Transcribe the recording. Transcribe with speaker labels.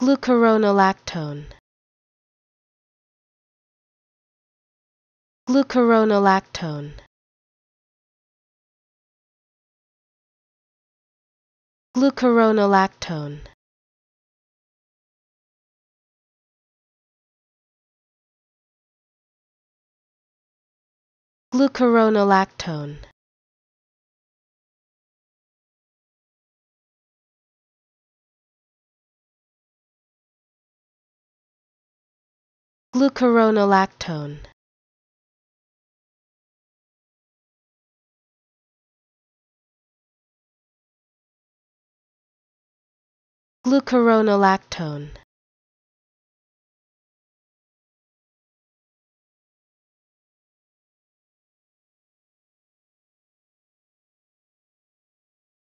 Speaker 1: glucuronolactone glucuronolactone glucuronolactone glucuronolactone glucuronolactone glucuronolactone